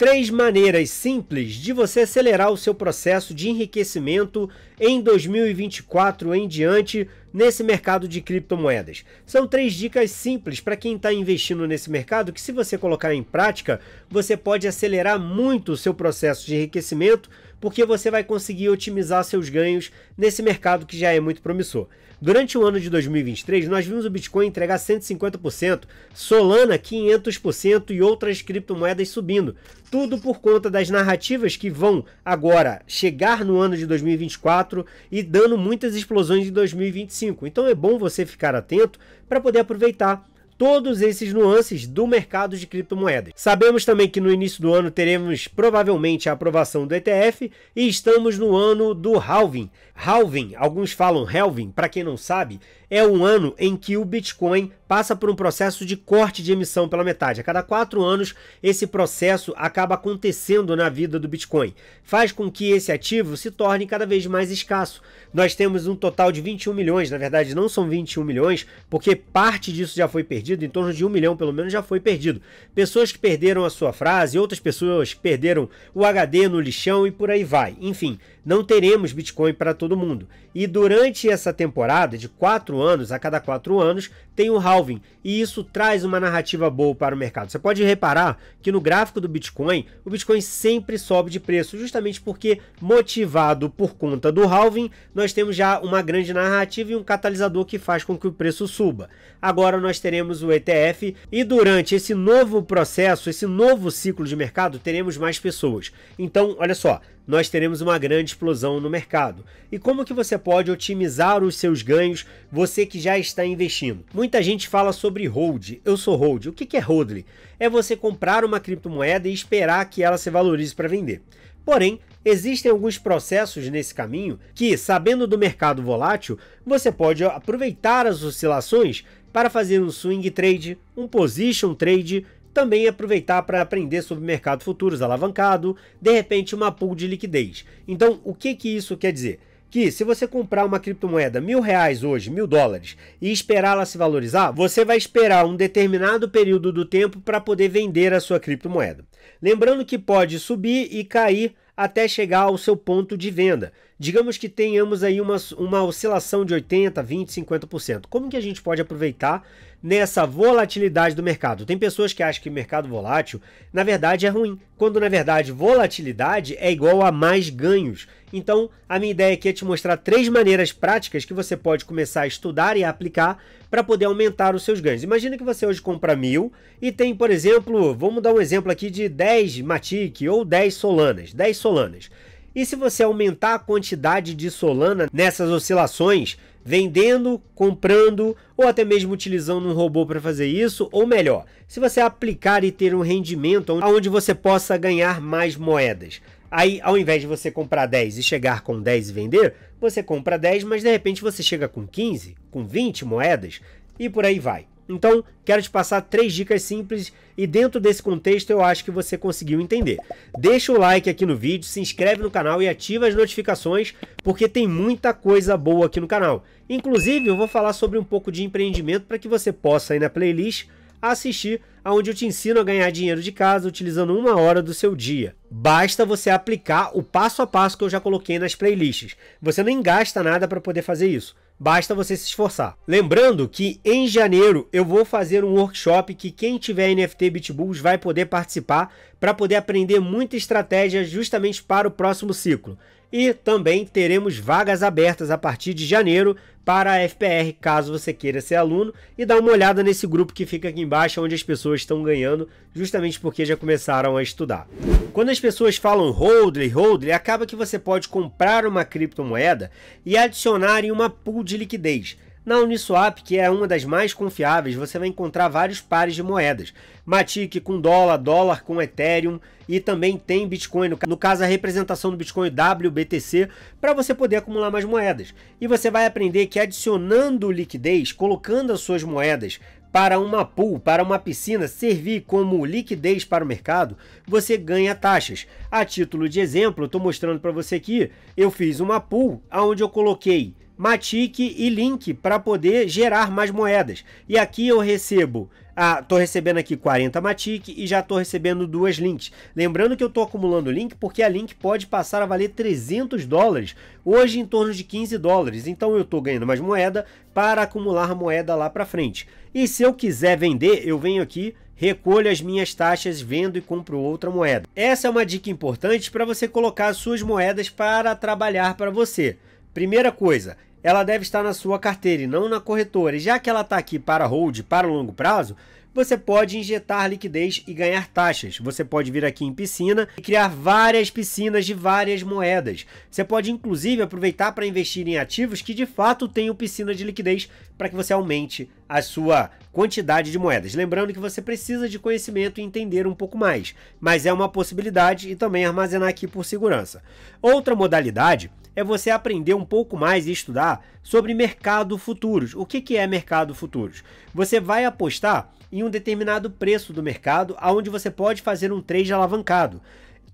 Três maneiras simples de você acelerar o seu processo de enriquecimento em 2024 em diante nesse mercado de criptomoedas. São três dicas simples para quem está investindo nesse mercado que, se você colocar em prática, você pode acelerar muito o seu processo de enriquecimento porque você vai conseguir otimizar seus ganhos nesse mercado que já é muito promissor. Durante o ano de 2023, nós vimos o Bitcoin entregar 150%, Solana 500% e outras criptomoedas subindo. Tudo por conta das narrativas que vão agora chegar no ano de 2024 e dando muitas explosões em 2025. Então é bom você ficar atento para poder aproveitar todos esses nuances do mercado de criptomoedas. Sabemos também que no início do ano teremos provavelmente a aprovação do ETF e estamos no ano do halving. Halving, alguns falam halving, para quem não sabe, é o ano em que o Bitcoin passa por um processo de corte de emissão pela metade. A cada quatro anos, esse processo acaba acontecendo na vida do Bitcoin. Faz com que esse ativo se torne cada vez mais escasso. Nós temos um total de 21 milhões, na verdade não são 21 milhões, porque parte disso já foi perdido, em torno de um milhão pelo menos já foi perdido. Pessoas que perderam a sua frase, outras pessoas que perderam o HD no lixão e por aí vai. Enfim, não teremos Bitcoin para todo mundo. E durante essa temporada de quatro anos, a cada quatro anos, tem um halving. E isso traz uma narrativa boa para o mercado. Você pode reparar que no gráfico do Bitcoin, o Bitcoin sempre sobe de preço, justamente porque, motivado por conta do halving, nós temos já uma grande narrativa e um catalisador que faz com que o preço suba. Agora nós teremos o ETF e durante esse novo processo, esse novo ciclo de mercado, teremos mais pessoas. Então, olha só, nós teremos uma grande explosão no mercado. E como que você pode otimizar os seus ganhos, você que já está investindo? Muita gente fala sobre hold. Eu sou hold. O que é hold? É você comprar uma criptomoeda e esperar que ela se valorize para vender. Porém, existem alguns processos nesse caminho que, sabendo do mercado volátil, você pode aproveitar as oscilações para fazer um swing trade, um position trade também aproveitar para aprender sobre mercado futuros alavancado, de repente uma pool de liquidez. Então, o que, que isso quer dizer? que se você comprar uma criptomoeda mil reais hoje, mil dólares, e esperar ela se valorizar, você vai esperar um determinado período do tempo para poder vender a sua criptomoeda. Lembrando que pode subir e cair até chegar ao seu ponto de venda. Digamos que tenhamos aí uma, uma oscilação de 80, 20, 50%. Como que a gente pode aproveitar nessa volatilidade do mercado. Tem pessoas que acham que mercado volátil, na verdade, é ruim, quando na verdade volatilidade é igual a mais ganhos. Então, a minha ideia aqui é te mostrar três maneiras práticas que você pode começar a estudar e aplicar para poder aumentar os seus ganhos. Imagina que você hoje compra mil e tem, por exemplo, vamos dar um exemplo aqui de 10 Matic ou 10 Solanas, 10 Solanas. E se você aumentar a quantidade de Solana nessas oscilações, vendendo, comprando ou até mesmo utilizando um robô para fazer isso, ou melhor, se você aplicar e ter um rendimento onde você possa ganhar mais moedas. Aí, ao invés de você comprar 10 e chegar com 10 e vender, você compra 10, mas de repente você chega com 15, com 20 moedas e por aí vai. Então, quero te passar três dicas simples e dentro desse contexto eu acho que você conseguiu entender. Deixa o like aqui no vídeo, se inscreve no canal e ativa as notificações, porque tem muita coisa boa aqui no canal. Inclusive, eu vou falar sobre um pouco de empreendimento para que você possa ir na playlist assistir aonde eu te ensino a ganhar dinheiro de casa utilizando uma hora do seu dia. Basta você aplicar o passo a passo que eu já coloquei nas playlists. Você nem gasta nada para poder fazer isso basta você se esforçar. Lembrando que em janeiro eu vou fazer um workshop que quem tiver NFT Bitbulls vai poder participar para poder aprender muita estratégia justamente para o próximo ciclo. E também teremos vagas abertas a partir de janeiro para a FPR, caso você queira ser aluno, e dar uma olhada nesse grupo que fica aqui embaixo, onde as pessoas estão ganhando, justamente porque já começaram a estudar. Quando as pessoas falam holdly, holdly, acaba que você pode comprar uma criptomoeda e adicionar em uma pool de liquidez. Na Uniswap, que é uma das mais confiáveis, você vai encontrar vários pares de moedas. Matic com dólar, dólar com Ethereum e também tem Bitcoin, no caso a representação do Bitcoin WBTC, para você poder acumular mais moedas. E você vai aprender que adicionando liquidez, colocando as suas moedas para uma pool, para uma piscina, servir como liquidez para o mercado, você ganha taxas. A título de exemplo, estou mostrando para você aqui, eu fiz uma pool onde eu coloquei Matic e Link para poder gerar mais moedas. E aqui eu recebo, ah, recebendo aqui 40 Matic e já estou recebendo duas Links. Lembrando que eu estou acumulando Link porque a Link pode passar a valer 300 dólares, hoje em torno de 15 dólares. Então eu estou ganhando mais moeda para acumular moeda lá para frente. E se eu quiser vender, eu venho aqui recolho as minhas taxas, vendo e compro outra moeda. Essa é uma dica importante para você colocar suas moedas para trabalhar para você. Primeira coisa, ela deve estar na sua carteira e não na corretora. E já que ela está aqui para hold, para longo prazo, você pode injetar liquidez e ganhar taxas. Você pode vir aqui em piscina e criar várias piscinas de várias moedas. Você pode inclusive aproveitar para investir em ativos que de fato tenham piscina de liquidez para que você aumente a sua quantidade de moedas. Lembrando que você precisa de conhecimento e entender um pouco mais, mas é uma possibilidade e também armazenar aqui por segurança. Outra modalidade é você aprender um pouco mais e estudar sobre mercado futuros. O que, é mercado futuros? Você vai apostar em um determinado preço do mercado, aonde você pode fazer um trade alavancado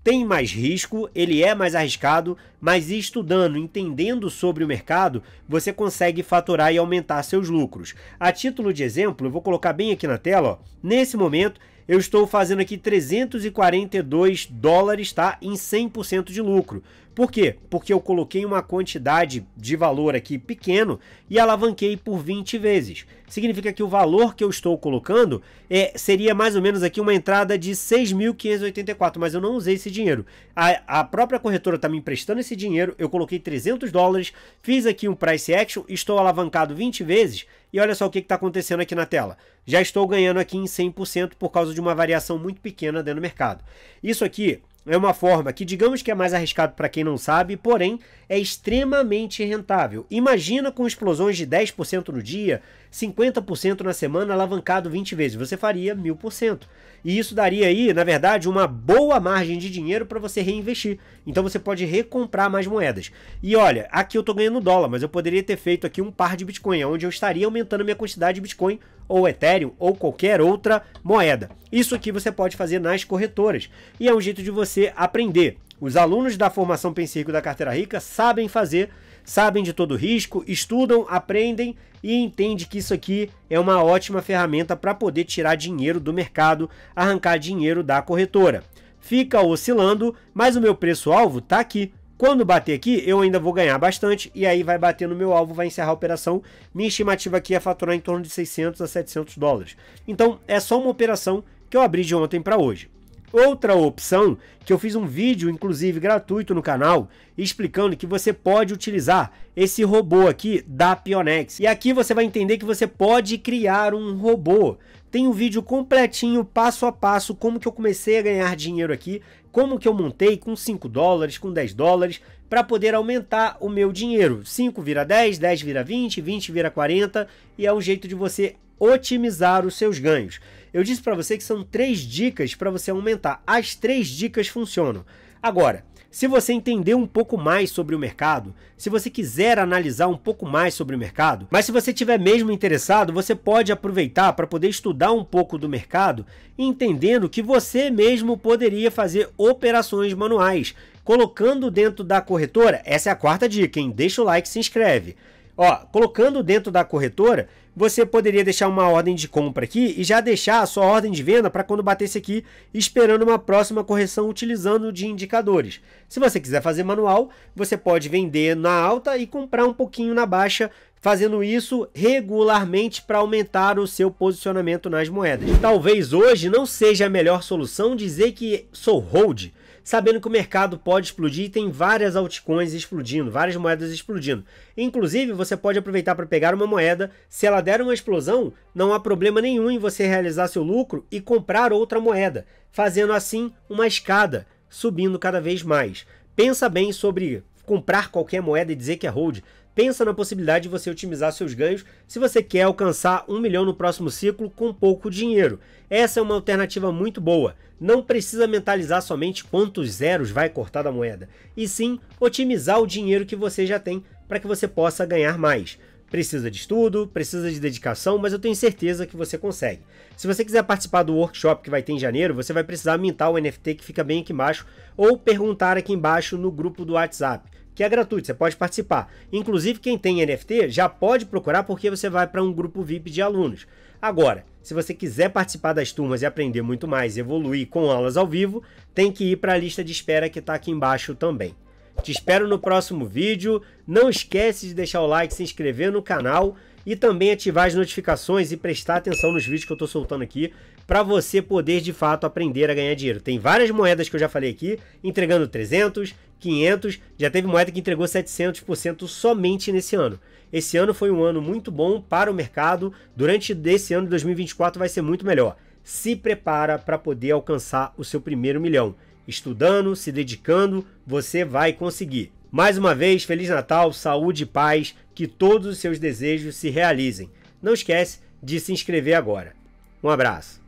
tem mais risco, ele é mais arriscado, mas estudando, entendendo sobre o mercado, você consegue faturar e aumentar seus lucros. A título de exemplo, eu vou colocar bem aqui na tela, ó, nesse momento eu estou fazendo aqui 342 dólares, tá? Em 100% de lucro. Por quê? Porque eu coloquei uma quantidade de valor aqui pequeno e alavanquei por 20 vezes. Significa que o valor que eu estou colocando é, seria mais ou menos aqui uma entrada de 6.584, mas eu não usei esse dinheiro. A, a própria corretora está me emprestando esse dinheiro, eu coloquei 300 dólares, fiz aqui um price action, estou alavancado 20 vezes, e olha só o que está acontecendo aqui na tela. Já estou ganhando aqui em 100% por causa de uma variação muito pequena dentro do mercado. Isso aqui é uma forma que, digamos que é mais arriscado para quem não sabe, porém é extremamente rentável. Imagina com explosões de 10% no dia, 50% na semana, alavancado 20 vezes. Você faria 1000%. E isso daria aí, na verdade, uma boa margem de dinheiro para você reinvestir. Então você pode recomprar mais moedas. E olha, aqui eu estou ganhando dólar, mas eu poderia ter feito aqui um par de Bitcoin, onde eu estaria aumentando minha quantidade de Bitcoin ou Ethereum, ou qualquer outra moeda. Isso aqui você pode fazer nas corretoras e é um jeito de você aprender. Os alunos da formação Rico da Carteira Rica sabem fazer, sabem de todo risco, estudam, aprendem e entendem que isso aqui é uma ótima ferramenta para poder tirar dinheiro do mercado, arrancar dinheiro da corretora. Fica oscilando, mas o meu preço-alvo está aqui. Quando bater aqui, eu ainda vou ganhar bastante e aí vai bater no meu alvo, vai encerrar a operação. Minha estimativa aqui é faturar em torno de 600 a 700 dólares. Então, é só uma operação que eu abri de ontem para hoje. Outra opção, que eu fiz um vídeo, inclusive gratuito no canal, explicando que você pode utilizar esse robô aqui da Pionex. E aqui você vai entender que você pode criar um robô tem um vídeo completinho, passo a passo, como que eu comecei a ganhar dinheiro aqui, como que eu montei com 5 dólares, com 10 dólares, para poder aumentar o meu dinheiro. 5 vira 10, 10 vira 20, 20 vira 40 e é um jeito de você otimizar os seus ganhos. Eu disse para você que são três dicas para você aumentar. As três dicas funcionam. Agora, se você entender um pouco mais sobre o mercado, se você quiser analisar um pouco mais sobre o mercado, mas se você tiver mesmo interessado, você pode aproveitar para poder estudar um pouco do mercado, entendendo que você mesmo poderia fazer operações manuais, colocando dentro da corretora. Essa é a quarta dica, hein? Deixa o like, se inscreve Ó, colocando dentro da corretora, você poderia deixar uma ordem de compra aqui e já deixar a sua ordem de venda para quando batesse aqui, esperando uma próxima correção utilizando de indicadores. Se você quiser fazer manual, você pode vender na alta e comprar um pouquinho na baixa, fazendo isso regularmente para aumentar o seu posicionamento nas moedas. Talvez hoje não seja a melhor solução dizer que sou hold, sabendo que o mercado pode explodir e tem várias altcoins explodindo, várias moedas explodindo. Inclusive, você pode aproveitar para pegar uma moeda, se ela der uma explosão, não há problema nenhum em você realizar seu lucro e comprar outra moeda, fazendo assim uma escada, subindo cada vez mais. Pensa bem sobre comprar qualquer moeda e dizer que é hold pensa na possibilidade de você otimizar seus ganhos se você quer alcançar um milhão no próximo ciclo com pouco dinheiro. Essa é uma alternativa muito boa. Não precisa mentalizar somente quantos zeros vai cortar da moeda, e sim otimizar o dinheiro que você já tem para que você possa ganhar mais. Precisa de estudo, precisa de dedicação, mas eu tenho certeza que você consegue. Se você quiser participar do workshop que vai ter em janeiro, você vai precisar mintar o NFT que fica bem aqui embaixo ou perguntar aqui embaixo no grupo do WhatsApp que é gratuito, você pode participar. Inclusive, quem tem NFT já pode procurar porque você vai para um grupo VIP de alunos. Agora, se você quiser participar das turmas e aprender muito mais, evoluir com aulas ao vivo, tem que ir para a lista de espera que está aqui embaixo também. Te espero no próximo vídeo. Não esquece de deixar o like, se inscrever no canal e também ativar as notificações e prestar atenção nos vídeos que eu estou soltando aqui para você poder de fato aprender a ganhar dinheiro. Tem várias moedas que eu já falei aqui, entregando 300, 500, já teve moeda que entregou 700% somente nesse ano. Esse ano foi um ano muito bom para o mercado, durante desse ano de 2024 vai ser muito melhor. Se prepara para poder alcançar o seu primeiro milhão. Estudando, se dedicando, você vai conseguir. Mais uma vez, Feliz Natal, saúde e paz, que todos os seus desejos se realizem. Não esquece de se inscrever agora. Um abraço.